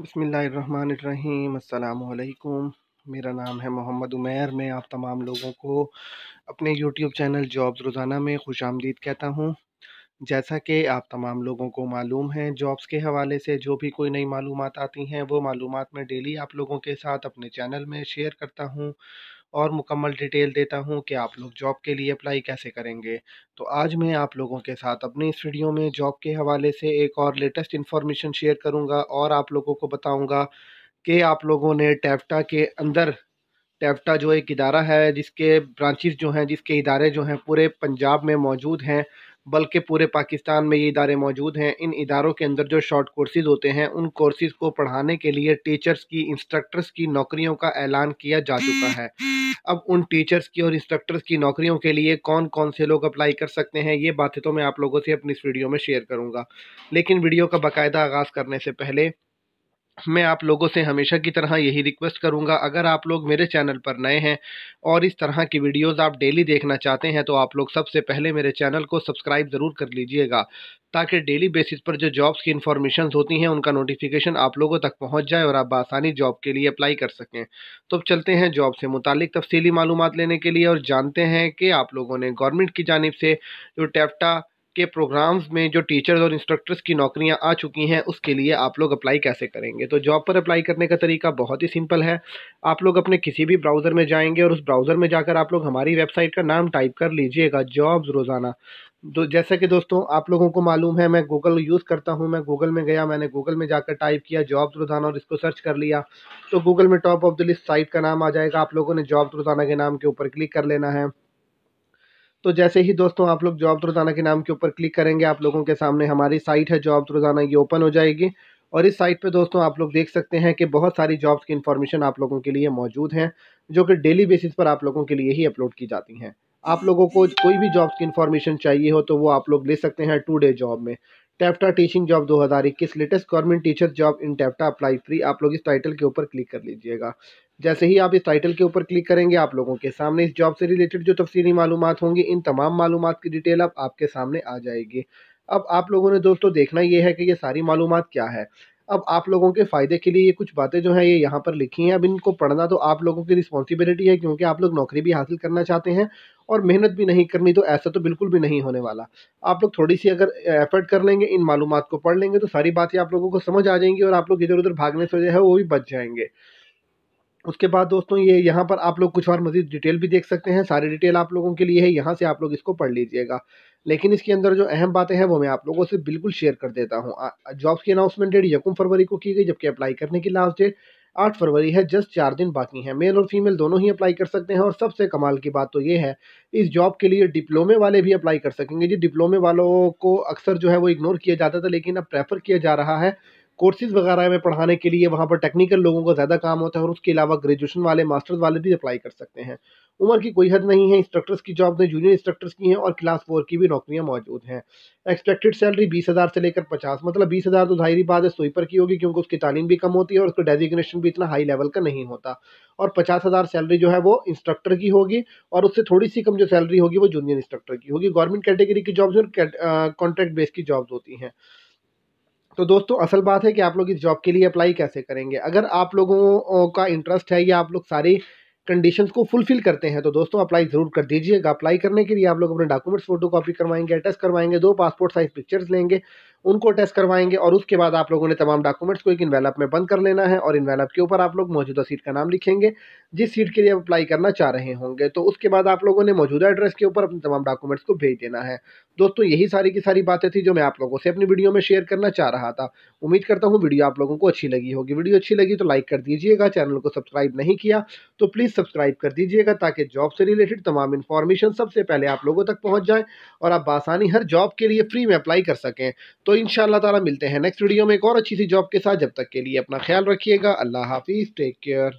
बसमीम् मेरा नाम है मोहम्मद उमैर मैं आप तमाम लोगों को अपने यूट्यूब चैनल जॉब्स रोज़ाना में खुश आमदीद कहता हूँ जैसा कि आप तमाम लोगों को मालूम है जॉब्स के हवाले से जो भी कोई नई मालूम आती हैं वो मालूम मैं डेली आप लोगों के साथ अपने चैनल में शेयर करता हूँ और मुकम्मल डिटेल देता हूँ कि आप लोग जॉब के लिए अप्लाई कैसे करेंगे तो आज मैं आप लोगों के साथ अपनी इस वीडियो में जॉब के हवाले से एक और लेटेस्ट इन्फॉर्मेशन शेयर करूँगा और आप लोगों को बताऊँगा कि आप लोगों ने टैफ्टा के अंदर टैफ्टा जो एक इदारा है जिसके ब्रांचेस जो हैं जिसके इदारे जो हैं पूरे पंजाब में मौजूद हैं बल्कि पूरे पाकिस्तान में ये इदारे मौजूद हैं इन इदारों के अंदर जो शॉर्ट कोर्सेज़ होते हैं उन कोर्सेज़ को पढ़ाने के लिए टीचर्स की इंस्ट्रक्टर्स की नौकरियों का ऐलान किया जा चुका है अब उन टीचर्स की और इंस्ट्रक्टर्स की नौकरियों के लिए कौन कौन से लोग अप्लाई कर सकते हैं ये बातें तो मैं आप लोगों से अपनी इस वीडियो में शेयर करूँगा लेकिन वीडियो का बाकायदा आगाज़ करने से पहले मैं आप लोगों से हमेशा की तरह यही रिक्वेस्ट करूंगा अगर आप लोग मेरे चैनल पर नए हैं और इस तरह की वीडियोस आप डेली देखना चाहते हैं तो आप लोग सबसे पहले मेरे चैनल को सब्सक्राइब ज़रूर कर लीजिएगा ताकि डेली बेसिस पर जो जॉब्स की इन्फॉर्मेशन होती हैं उनका नोटिफिकेशन आप लोगों तक पहुँच जाए और आप आसानी जॉब के लिए अप्लाई कर सकें तो अब चलते हैं जॉब से मुतलिक तफसीली मालूम लेने के लिए और जानते हैं कि आप लोगों ने गवर्नमेंट की जानब से जो टैप्टा के प्रोग्राम्स में जो टीचर्स और इंस्ट्रक्टर्स की नौकरियां आ चुकी हैं उसके लिए आप लोग अप्लाई कैसे करेंगे तो जॉब पर अप्लाई करने का तरीका बहुत ही सिंपल है आप लोग अपने किसी भी ब्राउज़र में जाएंगे और उस ब्राउज़र में जाकर आप लोग हमारी वेबसाइट का नाम टाइप कर लीजिएगा जॉब्स रोज़ाना तो जैसा कि दोस्तों आप लोगों को मालूम है मैं गूगल यूज़ करता हूँ मैं गूगल में गया मैंने गूगल में जाकर टाइप किया जॉब्स रोज़ाना और इसको सर्च कर लिया तो गूगल में top of the list site का नाम आ जाएगा आप लोगों ने जॉब्स रोज़ाना के नाम के ऊपर क्लिक कर लेना है तो जैसे ही दोस्तों आप लोग जॉब रोज़ाना के नाम के ऊपर क्लिक करेंगे आप लोगों के सामने हमारी साइट है जॉब रोज़ाना ये ओपन हो जाएगी और इस साइट पे दोस्तों आप लोग देख सकते हैं कि बहुत सारी जॉब्स की इन्फॉर्मेशन आप लोगों के लिए मौजूद हैं जो कि डेली बेसिस पर आप लोगों के लिए ही अपलोड की जाती हैं आप लोगों को कोई भी जॉब्स की इन्फॉर्मेशन चाहिए हो तो वो आप लोग ले सकते हैं टू डे जॉब में टैप्टा teaching job 2021 latest government teacher job in टैप्टा अप्लाई फ्री आप लोग इस टाइटल के ऊपर क्लिक कर लीजिएगा जैसे ही आप इस टाइटल के ऊपर क्लिक करेंगे आप लोगों के सामने इस जॉब से रिलेटेड जो तफसीली मालूम होंगी इन तमाम मालूम की डिटेल अब आपके सामने आ जाएगी अब आप लोगों ने दोस्तों देखना ये है कि ये सारी मालूम क्या है अब आप लोगों के फ़ायदे के लिए ये कुछ बातें जो हैं ये यहाँ पर लिखी हैं अब इनको पढ़ना तो आप लोगों की रिस्पॉन्सिबिलिटी है क्योंकि आप लोग नौकरी भी हासिल करना चाहते हैं और मेहनत भी नहीं करनी तो ऐसा तो बिल्कुल भी नहीं होने वाला आप लोग थोड़ी सी अगर एफर्ट कर लेंगे इन मालूम को पढ़ लेंगे तो सारी बातें आप लोगों को समझ आ जाएंगी और आप लोग इधर उधर भागने से जो है वो भी बच जाएंगे उसके बाद दोस्तों ये यहाँ पर आप लोग कुछ और मज़ीद डिटेल भी देख सकते हैं सारी डिटेल आप लोगों के लिए है यहाँ से आप लोग इसको पढ़ लीजिएगा लेकिन इसके अंदर जो अहम बातें हैं वो मैं आप लोगों से बिल्कुल शेयर कर देता हूँ जॉब्स की अनाउंसमेंट डेट यकम फरवरी को की गई जबकि अप्लाई करने की लास्ट डेट आठ फरवरी है जस्ट चार दिन बाकी हैं मेल और फीमेल दोनों ही अप्लाई कर सकते हैं और सबसे कमाल की बात तो ये है इस जॉब के लिए डिप्लोमे वाले भी अप्लाई कर सकेंगे जी डिप्लोमे वालों को अक्सर जो है वो इग्नोर किया जाता था लेकिन अब प्रेफर किया जा रहा है कोर्सेज वगैरह में पढ़ाने के लिए वहाँ पर टेक्निकल लोगों का ज़्यादा काम होता है और उसके अलावा ग्रेजुएशन वाले मास्टर्स वाले भी अप्लाई कर सकते हैं उम्र की कोई हद नहीं है इंस्ट्रक्टर्स की जॉब में जूनियर इंस्ट्रक्टर्स की हैं और क्लास फोर की भी नौकरियां मौजूद हैं एक्सपेक्टेड सैलरी बीस हज़ार से लेकर पचास मतलब बीस हज़ार तो जाहिर बात है स्वीपर की होगी क्योंकि उसकी तालीम भी कम होती है और उसका डेजिग्नेशन भी इतना हाई लेवल का नहीं होता और पचास हज़ार सैलरी जो है वो इंस्ट्रक्टर की होगी और उससे थोड़ी सी कम जो सैलरी होगी वो जूनियर इंस्ट्रक्टर की होगी गवर्नमेंट कैटेगरी की जॉब्स और कॉन्ट्रैक्ट बेस की जॉब्स होती हैं तो दोस्तों असल बात है कि आप लोग इस जॉब के लिए अप्लाई कैसे करेंगे अगर आप लोगों का इंटरेस्ट है या आप लोग सारी कंडीशंस को फुलफिल करते हैं तो दोस्तों अप्लाई ज़रूर कर दीजिएगा अप्लाई करने के लिए आप लोग अपने डॉक्यूमेंट्स फोटो कॉपी करवाएंगे अटेस्ट करवाएंगे दो पासपोर्ट साइज़ पिक्चर्स लेंगे उनको अटेस्ट करवाएंगे और उसके बाद आप लोगों ने तमाम डॉक्यूमेंट्स को एक इन्वेलप में बंद कर लेना है और इन्वेलप के ऊपर आप लोग मौजूदा सीट का नाम लिखेंगे जिस सीट के लिए आप अप्लाई करना चाह रहे होंगे तो उसके बाद आप लोगों ने मौजूदा एड्रेस के ऊपर अपने तमाम डॉक्यूमेंट्स को भेज देना है दोस्तों यही सारी की सारी बातें थी जो मैं आप लोगों से अपनी वीडियो में शेयर करना चाह रहा था उम्मीद करता हूँ वीडियो आप लोगों को अच्छी लगी होगी वीडियो अच्छी लगी तो लाइक कर दीजिएगा चैनल को सब्सक्राइब नहीं किया तो प्लीज़ सब्सक्राइब कर दीजिएगा ताकि जॉब से रिलेटेड तमाम इन्फॉर्मेशन सबसे पहले आप लोगों तक पहुँच जाए और आप आसानी हर जॉब के लिए फ्री में अप्लाई कर सकें तो इन तला मिलते हैं नेक्स्ट वीडियो में एक और अच्छी सी जॉब के साथ जब तक के लिए अपना ख्याल रखिएगा अल्लाह हाफिज़ टेक केयर